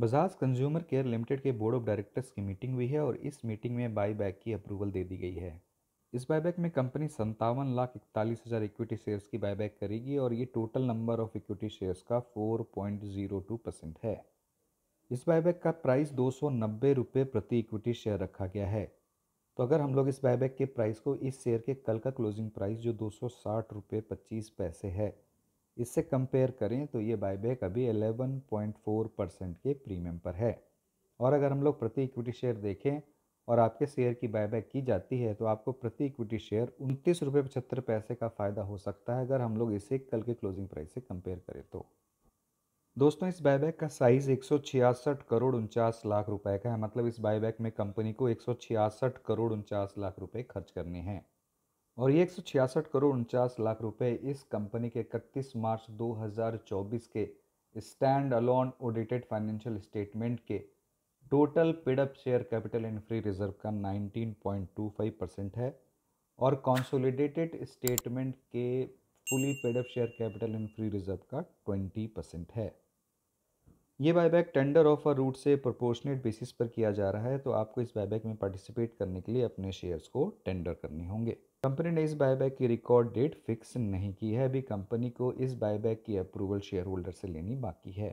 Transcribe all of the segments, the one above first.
Bajaj consumer care limited के board of directors की meeting हुई है और इस मीटिंग में बाईबैक की अप्रूवल दे दी गई है इस बायबैक में कंपनी संतावन लाख इकतालीस हज़ार इक्विटी शेयर्स की बायबैक करेगी और ये total number of equity shares का four point zero two percent है इस बायबैक का प्राइस दो सौ नब्बे रुपये प्रति इक्विटी शेयर रखा गया है तो अगर हम लोग इस बायबैक के प्राइस को इस शेयर के कल का क्लोजिंग प्राइस जो दो सौ साठ रुपये पच्चीस पैसे है इससे कंपेयर करें तो ये बायबैक अभी 11.4 परसेंट के प्रीमियम पर है और अगर हम लोग प्रति इक्विटी शेयर देखें और आपके शेयर की बायबैक की जाती है तो आपको प्रति इक्विटी शेयर उनतीस रुपये पचहत्तर पैसे का फ़ायदा हो सकता है अगर हम लोग इसे कल के क्लोजिंग प्राइस से कंपेयर करें तो दोस्तों इस बायबैक का साइज़ एक करोड़ उनचास लाख रुपए का है मतलब इस बायबैक में कंपनी को एक करोड़ उनचास लाख रुपए खर्च करने हैं और ये एक करोड़ उनचास लाख रुपए इस कंपनी के इकतीस मार्च 2024 के standalone audited financial statement के total paid up share capital and free reserve का 19.25 परसेंट है और कॉन्सोलिडेटेड स्टेटमेंट के fully paid up share capital and free reserve का 20 परसेंट है ये बायबैक टेंडर ऑफर रूट से प्रोपोर्शनेट बेसिस पर किया जा रहा है तो आपको इस बायबैक में पार्टिसिपेट करने के लिए अपने शेयर्स को टेंडर करने होंगे कंपनी ने इस बायबैक की रिकॉर्ड डेट फिक्स नहीं की है अभी कंपनी को इस बायबैक की अप्रूवल शेयर होल्डर से लेनी बाकी है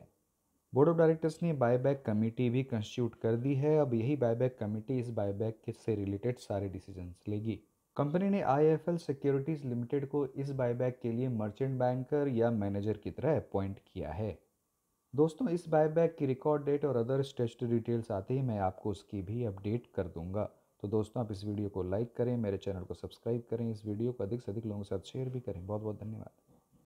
बोर्ड ऑफ डायरेक्टर्स ने बायबैक कमेटी भी कंस्टिट्यूट कर दी है अब यही बायबैक कमेटी इस बायबैक से रिलेटेड सारे डिसीजंस लेगी कंपनी ने एल सिक्योरिटीज़ लिमिटेड को इस बायबैक के लिए मर्चेंट बैंकर या मैनेजर की तरह अपॉइंट किया है दोस्तों इस बायबैक की रिकॉर्ड डेट और अदर स्टेस्ट डिटेल्स आते ही मैं आपको उसकी भी अपडेट कर दूंगा तो दोस्तों आप इस वीडियो को लाइक करें मेरे चैनल को सब्सक्राइब करें इस वीडियो को अधिक से अधिक लोगों के साथ शेयर भी करें बहुत बहुत धन्यवाद